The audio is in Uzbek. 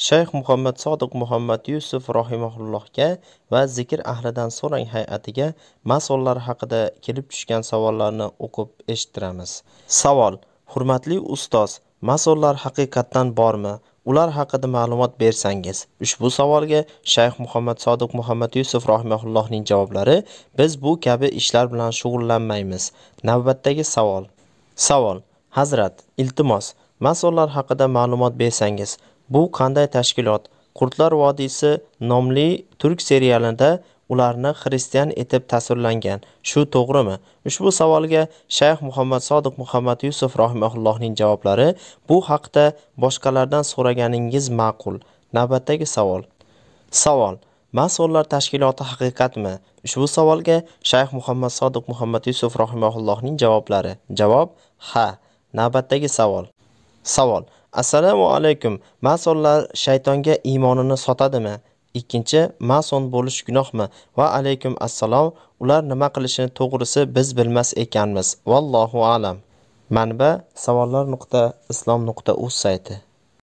shayx muhammad sodiq muhammad yusuf rohimaullohga va zikr ahlidan so'rang hay'atiga masonlar haqida kelib tushgan savollarni o'qib eshittiramiz savol hurmatli ustoz masonlar haqiqatdan bormi ular haqida ma'lumot bersangiz ushbu savolga shayx muhammad sodiq muhammad yusuf rohimaullohning javoblari biz bu kabi ishlar bilan shug'ullanmaymiz navbatdagi savol savol hazrat iltimos masonlar haqida ma'lumot bersangiz bu qanday tashkilot qurtlar vodiysi nomli turk serialida ularni xristian etib tasvirlangan shu to'g'rimi ushbu savolga shayx muhammad sodiq muhammad yusuf rahimaullohning javoblari bu haqda boshqalardan so'raganingiz ma'qul navbatdagi savol savol masonlar tashkiloti haqiqatmi ushbu savolga shayx muhammad sodiq muhammad yusuf rahimaullohning javoblari javob ha navbatdagi savol savol Assalomu alaykum. Masonlar shaytonga iymonini sotadimi? Ikkinchi, mason bo'lish gunohmi? Va alaykum assalom. Ular nima qilishini to'g'risi biz bilmas ekanmiz. Vallohu alam. Manba: savollar.islom.uz sayti.